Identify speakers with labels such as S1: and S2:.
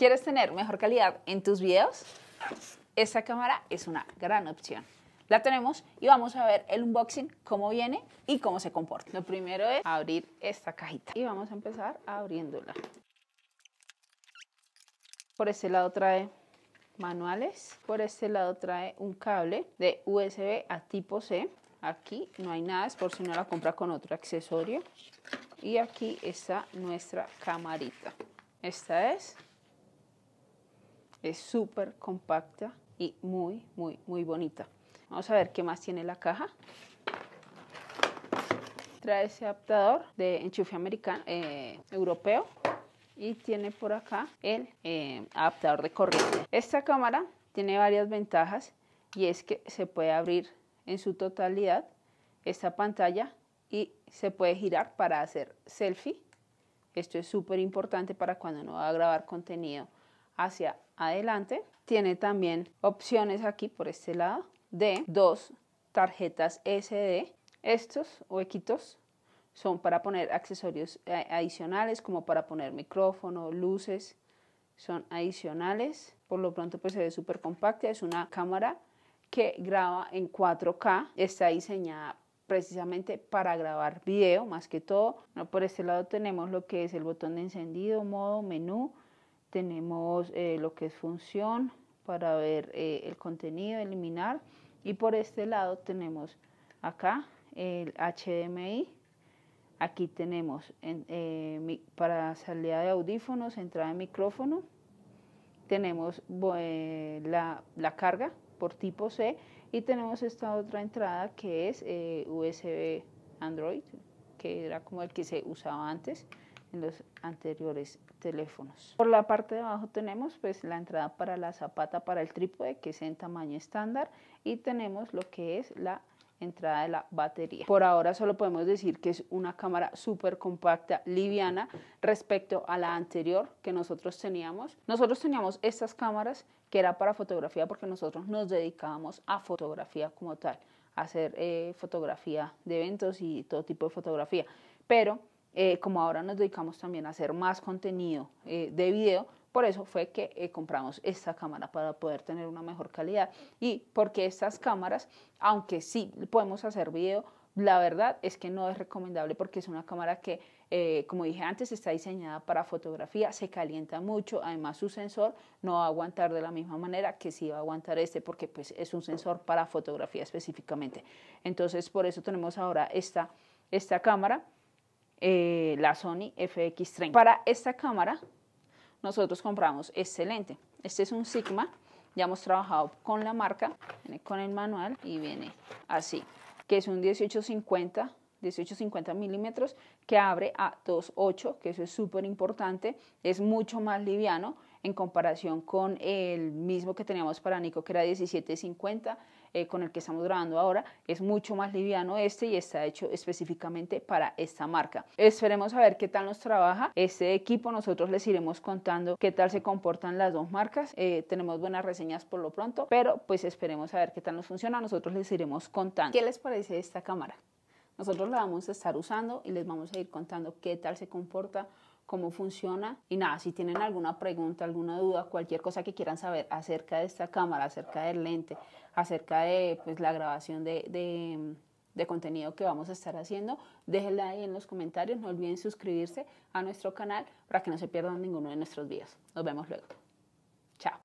S1: ¿Quieres tener mejor calidad en tus videos? Esta cámara es una gran opción. La tenemos y vamos a ver el unboxing, cómo viene y cómo se comporta. Lo primero es abrir esta cajita y vamos a empezar abriéndola. Por este lado trae manuales, por este lado trae un cable de USB a tipo C. Aquí no hay nada, es por si no la compra con otro accesorio. Y aquí está nuestra camarita. Esta es es súper compacta y muy, muy, muy bonita. Vamos a ver qué más tiene la caja. Trae ese adaptador de enchufe americano, eh, europeo y tiene por acá el eh, adaptador de corriente. Esta cámara tiene varias ventajas y es que se puede abrir en su totalidad esta pantalla y se puede girar para hacer selfie. Esto es súper importante para cuando uno va a grabar contenido hacia adelante. Tiene también opciones aquí por este lado de dos tarjetas SD. Estos huequitos son para poner accesorios eh, adicionales como para poner micrófono, luces, son adicionales. Por lo pronto pues se ve súper compacta, es una cámara que graba en 4K, está diseñada precisamente para grabar video más que todo. Por este lado tenemos lo que es el botón de encendido, modo, menú, tenemos eh, lo que es función para ver eh, el contenido, eliminar. Y por este lado tenemos acá el HDMI. Aquí tenemos eh, para salida de audífonos, entrada de micrófono. Tenemos la, la, carga por tipo C y tenemos esta otra entrada que es USB Android, que era como el que se usaba antes en los anteriores teléfonos. Por la parte de abajo tenemos pues la entrada para la zapata para el trípode que es en tamaño estándar y tenemos lo que es la entrada de la batería. Por ahora solo podemos decir que es una cámara súper compacta, liviana respecto a la anterior que nosotros teníamos. Nosotros teníamos estas cámaras que era para fotografía porque nosotros nos dedicábamos a fotografía como tal, hacer eh, fotografía de eventos y todo tipo de fotografía. Pero eh, como ahora nos dedicamos también a hacer más contenido eh, de video, por eso fue que eh, compramos esta cámara para poder tener una mejor calidad. Y porque estas cámaras, aunque sí podemos hacer video, la verdad es que no es recomendable porque es una cámara que, como dije antes, está diseñada para fotografía, se calienta mucho, además su sensor no va a aguantar de la misma manera que si va a aguantar este porque pues, es un sensor para fotografía específicamente. Entonces, por eso tenemos ahora esta, esta cámara eh, la Sony FX30. Para esta cámara nosotros compramos este lente. Este es un Sigma, ya hemos trabajado con la marca, con el manual y viene así, que es un 1850 18 milímetros que abre a 2.8 que eso es súper importante es mucho más liviano en comparación con el mismo que teníamos para Nico, que era 1750, eh, con el que estamos grabando ahora. Es mucho más liviano este y está hecho específicamente para esta marca. Esperemos a ver qué tal nos trabaja este equipo. Nosotros les iremos contando qué tal se comportan las dos marcas. Eh, tenemos buenas reseñas por lo pronto, pero pues esperemos a ver qué tal nos funciona. Nosotros les iremos contando. ¿Qué les parece esta cámara? Nosotros la vamos a estar usando y les vamos a ir contando qué tal se comporta cómo funciona. Y nada, si tienen alguna pregunta, alguna duda, cualquier cosa que quieran saber acerca de esta cámara, acerca del lente, acerca de pues, la grabación de, contenido que vamos a estar haciendo, déjenla ahí en los comentarios. No olviden suscribirse a nuestro canal para que no se pierdan ninguno de nuestros videos. Nos vemos luego.